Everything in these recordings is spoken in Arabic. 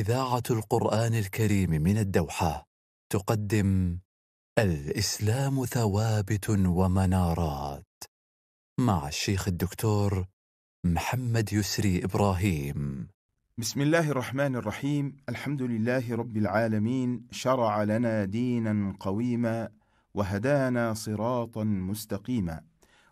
إذاعة القرآن الكريم من الدوحة تقدم الإسلام ثوابت ومنارات مع الشيخ الدكتور محمد يسري إبراهيم بسم الله الرحمن الرحيم الحمد لله رب العالمين شرع لنا دينا قويما وهدانا صراطا مستقيما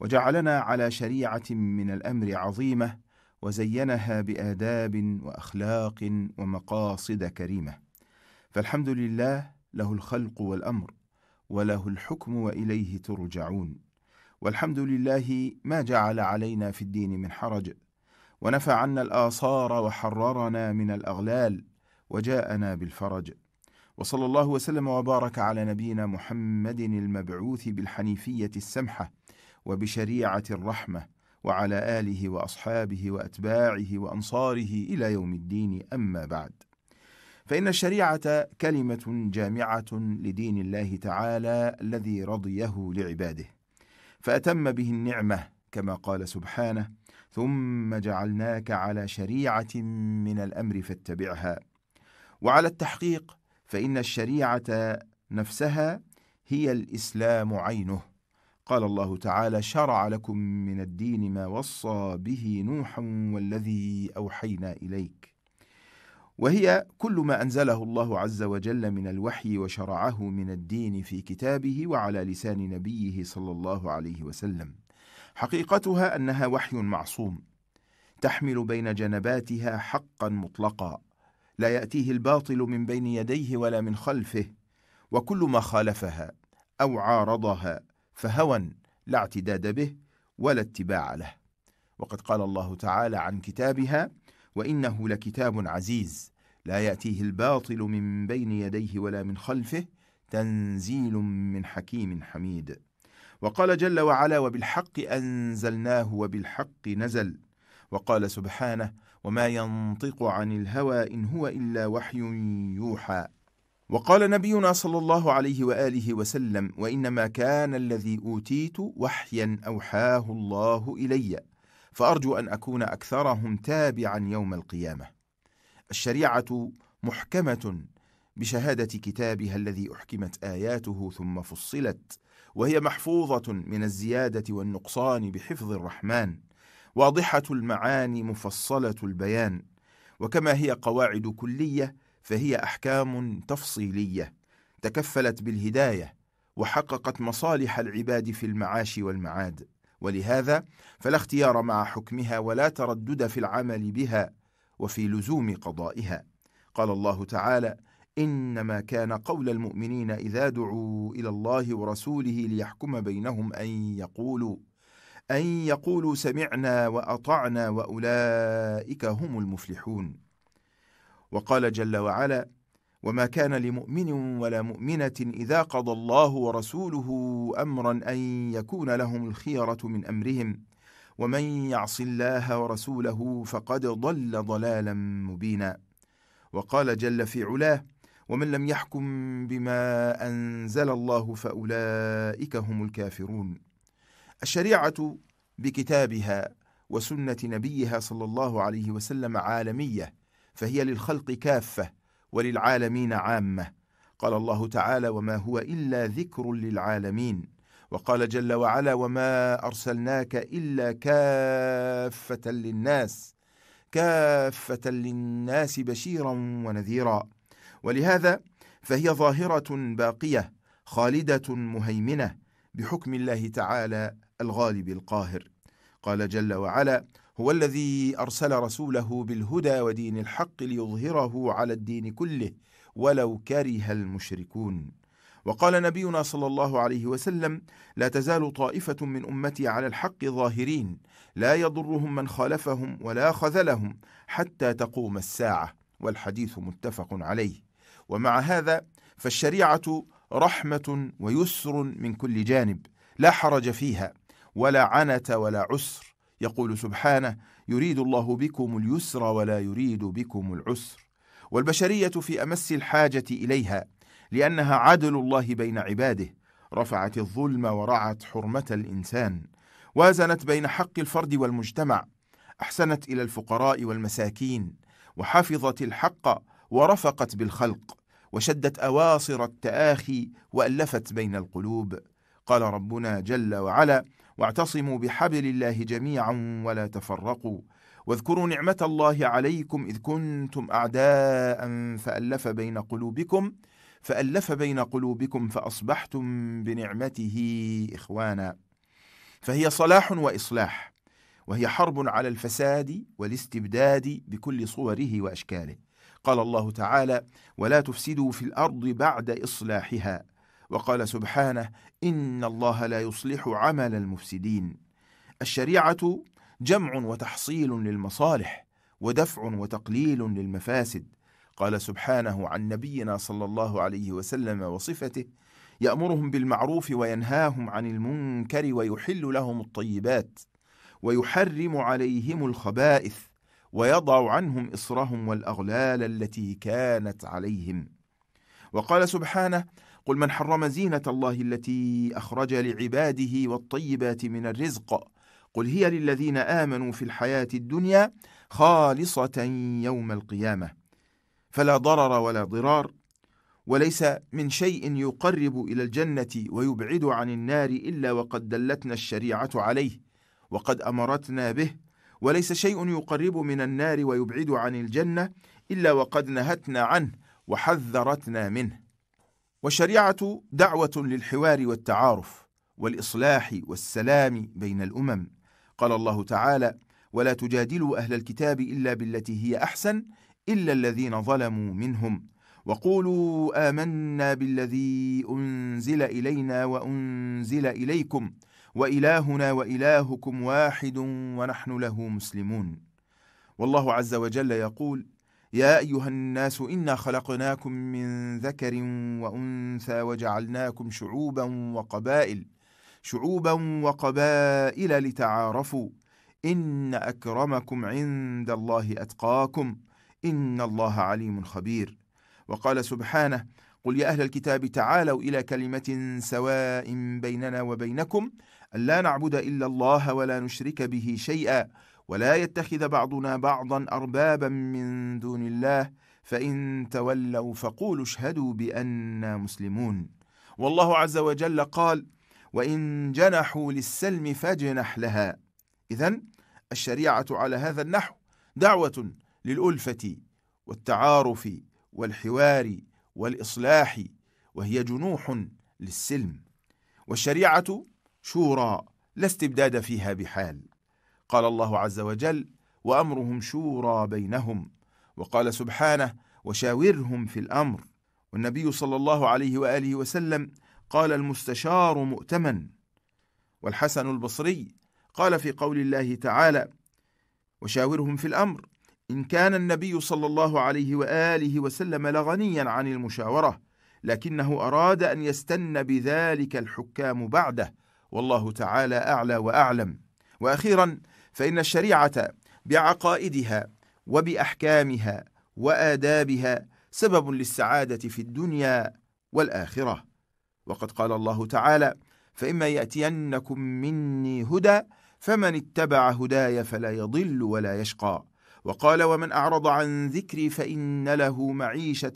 وجعلنا على شريعة من الأمر عظيمة وزينها باداب واخلاق ومقاصد كريمه فالحمد لله له الخلق والامر وله الحكم واليه ترجعون والحمد لله ما جعل علينا في الدين من حرج ونفى عنا الاثار وحررنا من الاغلال وجاءنا بالفرج وصلى الله وسلم وبارك على نبينا محمد المبعوث بالحنيفيه السمحه وبشريعه الرحمه وعلى آله وأصحابه وأتباعه وأنصاره إلى يوم الدين أما بعد فإن الشريعة كلمة جامعة لدين الله تعالى الذي رضيه لعباده فأتم به النعمة كما قال سبحانه ثم جعلناك على شريعة من الأمر فاتبعها وعلى التحقيق فإن الشريعة نفسها هي الإسلام عينه قال الله تعالى شرع لكم من الدين ما وصى به نوحا والذي أوحينا إليك وهي كل ما أنزله الله عز وجل من الوحي وشرعه من الدين في كتابه وعلى لسان نبيه صلى الله عليه وسلم حقيقتها أنها وحي معصوم تحمل بين جنباتها حقا مطلقا لا يأتيه الباطل من بين يديه ولا من خلفه وكل ما خالفها أو عارضها فهوى لا اعتداد به ولا اتباع له وقد قال الله تعالى عن كتابها وإنه لكتاب عزيز لا يأتيه الباطل من بين يديه ولا من خلفه تنزيل من حكيم حميد وقال جل وعلا وبالحق أنزلناه وبالحق نزل وقال سبحانه وما ينطق عن الهوى إن هو إلا وحي يوحى وقال نبينا صلى الله عليه وآله وسلم وإنما كان الذي أوتيت وحيا أوحاه الله إلي فأرجو أن أكون أكثرهم تابعا يوم القيامة الشريعة محكمة بشهادة كتابها الذي أحكمت آياته ثم فصلت وهي محفوظة من الزيادة والنقصان بحفظ الرحمن واضحة المعاني مفصلة البيان وكما هي قواعد كلية فهي احكام تفصيليه تكفلت بالهدايه وحققت مصالح العباد في المعاش والمعاد ولهذا فلا اختيار مع حكمها ولا تردد في العمل بها وفي لزوم قضائها قال الله تعالى انما كان قول المؤمنين اذا دعوا الى الله ورسوله ليحكم بينهم ان يقولوا ان يقولوا سمعنا واطعنا واولئك هم المفلحون وقال جل وعلا وما كان لمؤمن ولا مؤمنة إذا قضى الله ورسوله أمرا أن يكون لهم الخيرة من أمرهم ومن يعص الله ورسوله فقد ضل ضلالا مبينا وقال جل في علاه ومن لم يحكم بما أنزل الله فأولئك هم الكافرون الشريعة بكتابها وسنة نبيها صلى الله عليه وسلم عالمية فهي للخلق كافة وللعالمين عامة قال الله تعالى وما هو إلا ذكر للعالمين وقال جل وعلا وما أرسلناك إلا كافة للناس كافة للناس بشيرا ونذيرا ولهذا فهي ظاهرة باقية خالدة مهيمنة بحكم الله تعالى الغالب القاهر قال جل وعلا هو الذي أرسل رسوله بالهدى ودين الحق ليظهره على الدين كله ولو كره المشركون وقال نبينا صلى الله عليه وسلم لا تزال طائفة من أمتي على الحق ظاهرين لا يضرهم من خالفهم ولا خذلهم حتى تقوم الساعة والحديث متفق عليه ومع هذا فالشريعة رحمة ويسر من كل جانب لا حرج فيها ولا عنة ولا عسر يقول سبحانه يريد الله بكم اليسر ولا يريد بكم العسر والبشريه في امس الحاجه اليها لانها عدل الله بين عباده رفعت الظلم ورعت حرمه الانسان وازنت بين حق الفرد والمجتمع احسنت الى الفقراء والمساكين وحفظت الحق ورفقت بالخلق وشدت اواصر التاخي والفت بين القلوب قال ربنا جل وعلا واعتصموا بحبل الله جميعا ولا تفرقوا واذكروا نعمة الله عليكم إذ كنتم أعداء فألف بين قلوبكم فألف بين قلوبكم فأصبحتم بنعمته إخوانا فهي صلاح وإصلاح وهي حرب على الفساد والاستبداد بكل صوره وأشكاله قال الله تعالى ولا تفسدوا في الأرض بعد إصلاحها وقال سبحانه إن الله لا يصلح عمل المفسدين الشريعة جمع وتحصيل للمصالح ودفع وتقليل للمفاسد قال سبحانه عن نبينا صلى الله عليه وسلم وصفته يأمرهم بالمعروف وينهاهم عن المنكر ويحل لهم الطيبات ويحرم عليهم الخبائث ويضع عنهم إصرهم والأغلال التي كانت عليهم وقال سبحانه قل من حرم زينة الله التي أخرج لعباده والطيبات من الرزق قل هي للذين آمنوا في الحياة الدنيا خالصة يوم القيامة فلا ضرر ولا ضرار وليس من شيء يقرب إلى الجنة ويبعد عن النار إلا وقد دلتنا الشريعة عليه وقد أمرتنا به وليس شيء يقرب من النار ويبعد عن الجنة إلا وقد نهتنا عنه وحذرتنا منه والشريعة دعوة للحوار والتعارف والإصلاح والسلام بين الأمم قال الله تعالى ولا تجادلوا أهل الكتاب إلا بالتي هي أحسن إلا الذين ظلموا منهم وقولوا آمنا بالذي أنزل إلينا وأنزل إليكم وإلهنا وإلهكم واحد ونحن له مسلمون والله عز وجل يقول يا أيها الناس إنا خلقناكم من ذكر وأنثى وجعلناكم شعوبا وقبائل شعوبا وقبائل لتعارفوا إن أكرمكم عند الله أتقاكم إن الله عليم خبير وقال سبحانه قل يا أهل الكتاب تعالوا إلى كلمة سواء بيننا وبينكم ألا نعبد إلا الله ولا نشرك به شيئا ولا يتخذ بعضنا بعضا أربابا من دون الله فإن تولوا فقولوا اشهدوا بأننا مسلمون والله عز وجل قال وإن جنحوا للسلم فاجنح لها إذا الشريعة على هذا النحو دعوة للألفة والتعارف والحوار والإصلاح وهي جنوح للسلم والشريعة شورى لا استبداد فيها بحال قال الله عز وجل وأمرهم شورى بينهم وقال سبحانه وشاورهم في الأمر والنبي صلى الله عليه وآله وسلم قال المستشار مؤتمن والحسن البصري قال في قول الله تعالى وشاورهم في الأمر إن كان النبي صلى الله عليه وآله وسلم لغنيا عن المشاورة لكنه أراد أن يستن بذلك الحكام بعده والله تعالى أعلى وأعلم وأخيرا فإن الشريعة بعقائدها وبأحكامها وآدابها سبب للسعادة في الدنيا والآخرة وقد قال الله تعالى فإما يأتينكم مني هدى فمن اتبع هداي فلا يضل ولا يشقى وقال ومن أعرض عن ذكري فإن له معيشة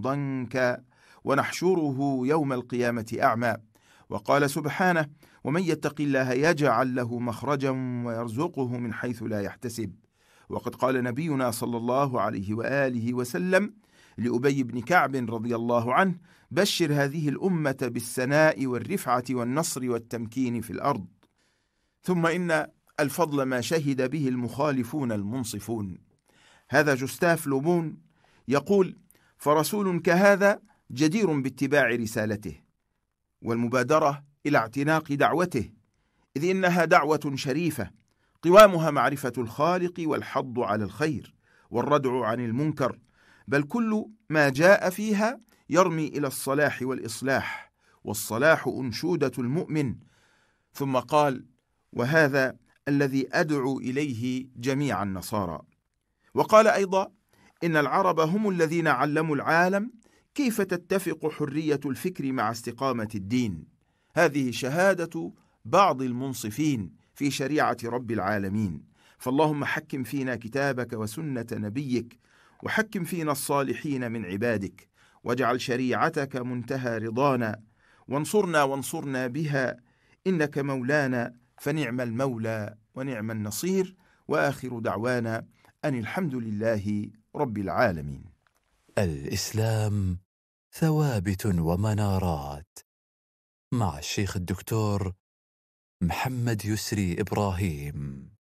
ضنكا ونحشره يوم القيامة أعمى وقال سبحانه ومن يتق الله يجعل له مخرجا ويرزقه من حيث لا يحتسب وقد قال نبينا صلى الله عليه واله وسلم لابي بن كعب رضي الله عنه بشر هذه الامه بالسناء والرفعه والنصر والتمكين في الارض ثم ان الفضل ما شهد به المخالفون المنصفون هذا جوستاف لوبون يقول فرسول كهذا جدير باتباع رسالته والمبادرة إلى اعتناق دعوته إذ إنها دعوة شريفة قوامها معرفة الخالق والحض على الخير والردع عن المنكر بل كل ما جاء فيها يرمي إلى الصلاح والإصلاح والصلاح أنشودة المؤمن ثم قال وهذا الذي أدعو إليه جميع النصارى وقال أيضا إن العرب هم الذين علموا العالم كيف تتفق حرية الفكر مع استقامة الدين؟ هذه شهادة بعض المنصفين في شريعة رب العالمين فاللهم حكم فينا كتابك وسنة نبيك وحكم فينا الصالحين من عبادك واجعل شريعتك منتهى رضانا وانصرنا وانصرنا بها إنك مولانا فنعم المولى ونعم النصير وآخر دعوانا أن الحمد لله رب العالمين الإسلام ثوابت ومنارات مع الشيخ الدكتور محمد يسري إبراهيم